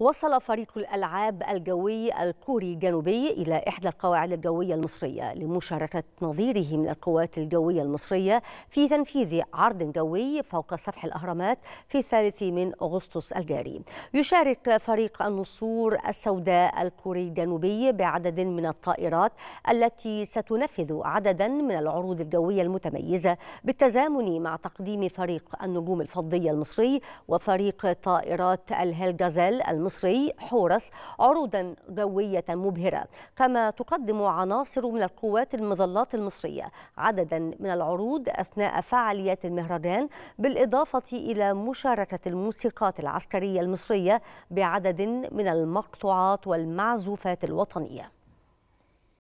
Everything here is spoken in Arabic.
وصل فريق الألعاب الجوي الكوري الجنوبي إلى إحدى القواعد الجوية المصرية لمشاركة نظيره من القوات الجوية المصرية في تنفيذ عرض جوي فوق سفح الأهرامات في الثالث من أغسطس الجاري يشارك فريق النصور السوداء الكوري الجنوبي بعدد من الطائرات التي ستنفذ عددا من العروض الجوية المتميزة بالتزامن مع تقديم فريق النجوم الفضية المصري وفريق طائرات الهيل جازيل المصري حورس عروضا جوية مبهرة كما تقدم عناصر من القوات المظلات المصرية عددا من العروض أثناء فعاليات المهرجان بالإضافة إلى مشاركة الموسيقات العسكرية المصرية بعدد من المقطوعات والمعزوفات الوطنية